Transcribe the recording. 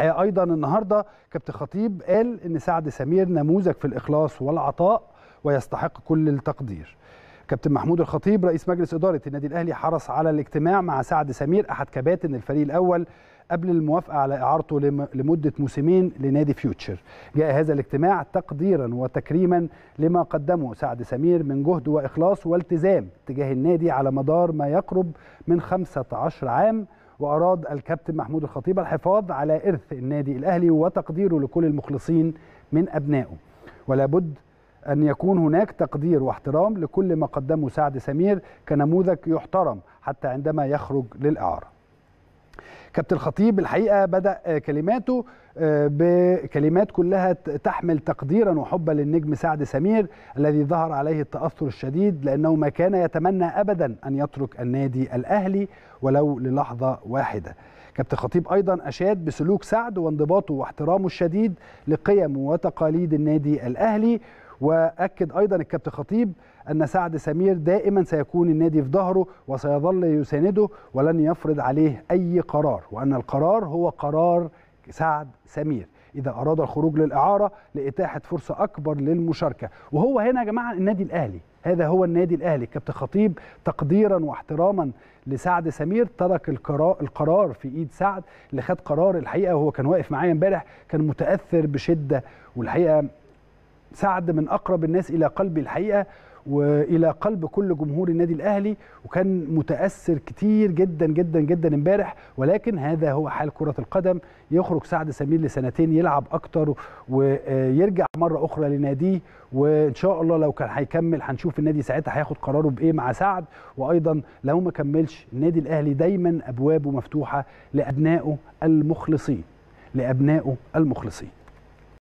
الحقيقه ايضا النهارده كابتن خطيب قال ان سعد سمير نموذج في الاخلاص والعطاء ويستحق كل التقدير كابتن محمود الخطيب رئيس مجلس إدارة النادي الأهلي حرص على الاجتماع مع سعد سمير أحد كباتن الفريق الأول قبل الموافقة على إعارته لمدة موسمين لنادي فيوتشر جاء هذا الاجتماع تقديرا وتكريما لما قدمه سعد سمير من جهد وإخلاص والتزام تجاه النادي على مدار ما يقرب من 15 عام وأراد الكابتن محمود الخطيب الحفاظ على إرث النادي الأهلي وتقديره لكل المخلصين من أبنائه ولا بد أن يكون هناك تقدير واحترام لكل ما قدمه سعد سمير كنموذج يحترم حتى عندما يخرج للإعارة كابتن الخطيب الحقيقه بدا آه، كلماته آه، بكلمات كلها تحمل تقديرا وحبا للنجم سعد سمير الذي ظهر عليه التاثر الشديد لانه ما كان يتمنى ابدا ان يترك النادي الاهلي ولو للحظه واحده كابتن خطيب ايضا اشاد بسلوك سعد وانضباطه واحترامه الشديد لقيم وتقاليد النادي الاهلي واكد ايضا الكابتن خطيب ان سعد سمير دائما سيكون النادي في ظهره وسيظل يسانده ولن يفرض عليه اي قرار وان القرار هو قرار سعد سمير اذا اراد الخروج للاعاره لاتاحه فرصه اكبر للمشاركه وهو هنا يا جماعه النادي الاهلي هذا هو النادي الاهلي كابتن خطيب تقديرا واحتراما لسعد سمير ترك القرار في ايد سعد اللي خد قرار الحقيقه وهو كان واقف معايا امبارح كان متاثر بشده والحقيقه سعد من اقرب الناس الى قلبي الحقيقه والى قلب كل جمهور النادي الاهلي وكان متاثر كتير جدا جدا جدا امبارح ولكن هذا هو حال كره القدم يخرج سعد سمير لسنتين يلعب اكتر ويرجع مره اخرى لناديه وان شاء الله لو كان هيكمل هنشوف النادي ساعتها هياخد قراره بايه مع سعد وايضا لو ما كملش النادي الاهلي دايما ابوابه مفتوحه لابنائه المخلصين لابنائه المخلصين